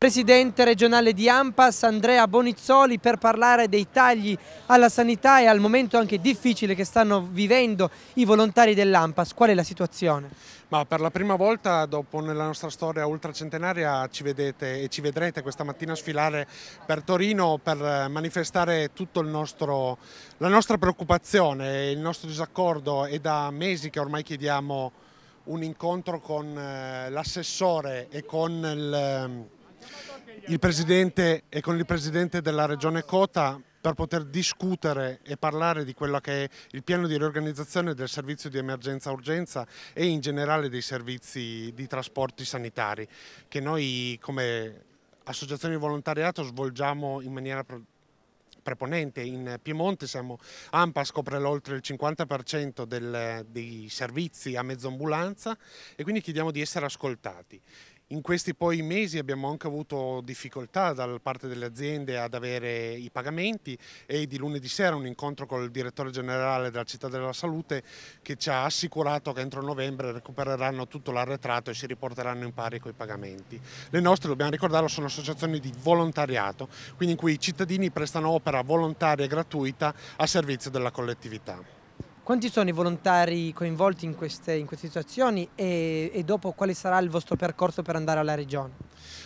Presidente regionale di Ampas Andrea Bonizzoli per parlare dei tagli alla sanità e al momento anche difficile che stanno vivendo i volontari dell'Ampas. Qual è la situazione? Ma per la prima volta dopo nella nostra storia ultracentenaria ci vedete e ci vedrete questa mattina sfilare per Torino per eh, manifestare tutta la nostra preoccupazione, e il nostro disaccordo è da mesi che ormai chiediamo un incontro con eh, l'assessore e con il ehm, il Presidente e con il Presidente della Regione Cota per poter discutere e parlare di quello che è il piano di riorganizzazione del servizio di emergenza-urgenza e in generale dei servizi di trasporti sanitari che noi come associazione di volontariato svolgiamo in maniera preponente. In Piemonte siamo, AMPAS copre oltre il 50% del, dei servizi a mezzo ambulanza e quindi chiediamo di essere ascoltati. In questi poi mesi abbiamo anche avuto difficoltà da parte delle aziende ad avere i pagamenti e di lunedì sera un incontro con il direttore generale della città della salute che ci ha assicurato che entro novembre recupereranno tutto l'arretrato e si riporteranno in pari con i pagamenti. Le nostre, dobbiamo ricordarlo, sono associazioni di volontariato, quindi in cui i cittadini prestano opera volontaria e gratuita a servizio della collettività. Quanti sono i volontari coinvolti in queste, in queste situazioni e, e, dopo quale sarà il vostro percorso per andare alla regione?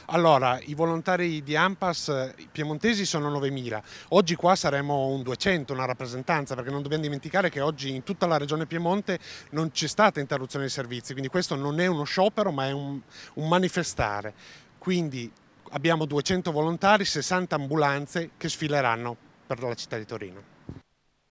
Allora, i volontari di Ampas piemontesi sono 9.000, oggi qua saremo un 200, una rappresentanza, perché non dobbiamo dimenticare che oggi in tutta la regione Piemonte non c'è stata interruzione dei servizi, quindi questo non è uno sciopero ma è un, un manifestare. Quindi abbiamo 200 volontari, 60 ambulanze che sfileranno per la città di Torino.